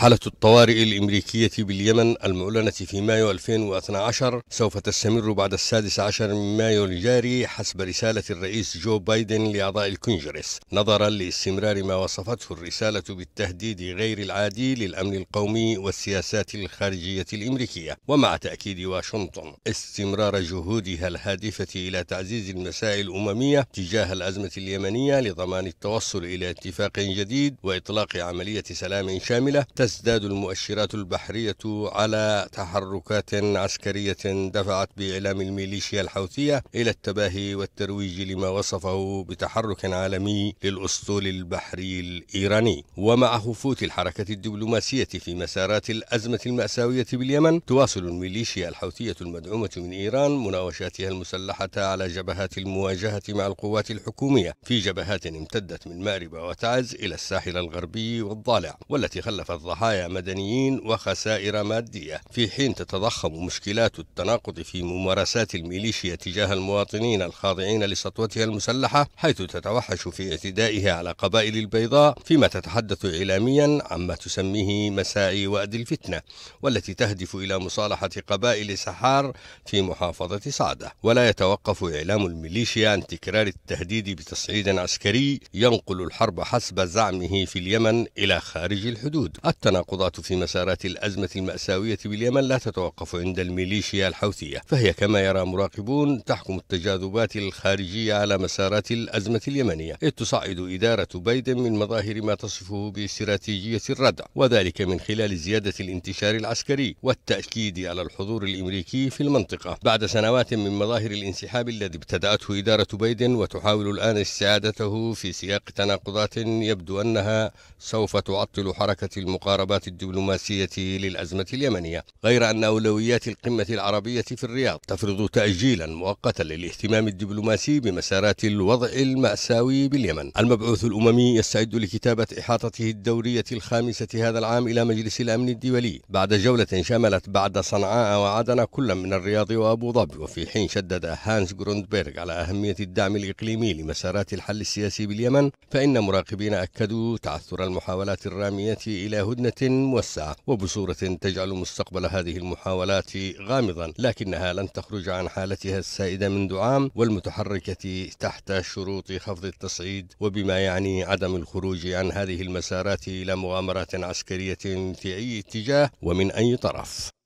حالة الطوارئ الإمريكية باليمن المعلنة في مايو 2012 سوف تستمر بعد السادس عشر من مايو الجاري حسب رسالة الرئيس جو بايدن لأعضاء الكونجرس نظرا لاستمرار ما وصفته الرسالة بالتهديد غير العادي للأمن القومي والسياسات الخارجية الأمريكية ومع تأكيد واشنطن استمرار جهودها الهادفة إلى تعزيز المساعي الأممية تجاه الأزمة اليمنية لضمان التوصل إلى اتفاق جديد وإطلاق عملية سلام شاملة تزداد المؤشرات البحرية على تحركات عسكرية دفعت بإعلام الميليشيا الحوثية إلى التباهي والترويج لما وصفه بتحرك عالمي للأسطول البحري الإيراني ومع هفوت الحركة الدبلوماسية في مسارات الأزمة المأساوية باليمن تواصل الميليشيا الحوثية المدعومة من إيران مناوشاتها المسلحة على جبهات المواجهة مع القوات الحكومية في جبهات امتدت من مأرب وتعز إلى الساحل الغربي والضالع والتي خلفت ضحايا ضحايا مدنيين وخسائر مادية في حين تتضخم مشكلات التناقض في ممارسات الميليشيا تجاه المواطنين الخاضعين لسطوتها المسلحة حيث تتوحش في اعتدائها على قبائل البيضاء فيما تتحدث إعلاميا عما تسميه مساعي وأد الفتنة والتي تهدف إلى مصالحة قبائل سحار في محافظة صعدة ولا يتوقف إعلام الميليشيا عن تكرار التهديد بتصعيد عسكري ينقل الحرب حسب زعمه في اليمن إلى خارج الحدود التناقض التناقضات في مسارات الأزمة المأساوية باليمن لا تتوقف عند الميليشيا الحوثية فهي كما يرى مراقبون تحكم التجاذبات الخارجية على مسارات الأزمة اليمنية إذ تصعد إدارة بايدن من مظاهر ما تصفه باستراتيجية الردع وذلك من خلال زيادة الانتشار العسكري والتأكيد على الحضور الأمريكي في المنطقة بعد سنوات من مظاهر الانسحاب الذي ابتدأته إدارة بايدن وتحاول الآن استعادته في سياق تناقضات يبدو أنها سوف تعطل حركة المقارنة المقاربات الدبلوماسية للأزمة اليمنية غير أن أولويات القمة العربية في الرياض تفرض تأجيلا مؤقتا للاهتمام الدبلوماسي بمسارات الوضع المأساوي باليمن المبعوث الأممي يستعد لكتابة إحاطته الدورية الخامسة هذا العام إلى مجلس الأمن الدولي بعد جولة شملت بعد صنعاء وعدن كل من الرياض وأبو ظبي وفي حين شدد هانس جروندبرغ على أهمية الدعم الإقليمي لمسارات الحل السياسي باليمن فإن مراقبين أكدوا تعثر المحاولات الرامية إلى هدنة لجنة موسعة وبصورة تجعل مستقبل هذه المحاولات غامضا لكنها لن تخرج عن حالتها السائدة منذ عام والمتحركة تحت شروط خفض التصعيد وبما يعني عدم الخروج عن هذه المسارات إلى مغامرات عسكرية في أي اتجاه ومن أي طرف